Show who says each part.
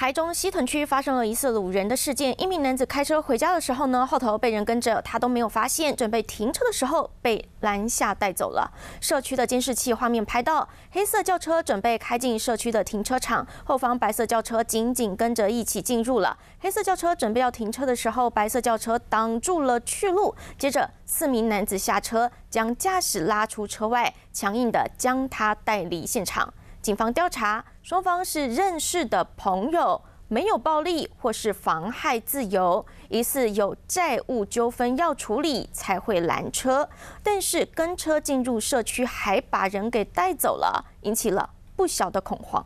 Speaker 1: 台中西屯区发生了疑似鲁人的事件，一名男子开车回家的时候呢，后头被人跟着，他都没有发现。准备停车的时候被拦下带走了。社区的监视器画面拍到，黑色轿车准备开进社区的停车场，后方白色轿车紧紧跟着一起进入了。黑色轿车准备要停车的时候，白色轿车挡住了去路。接着四名男子下车，将驾驶拉出车外，强硬的将他带离现场。警方调查，双方是认识的朋友，没有暴力或是妨害自由，疑似有债务纠纷要处理才会拦车，但是跟车进入社区还把人给带走了，引起了不小的恐慌。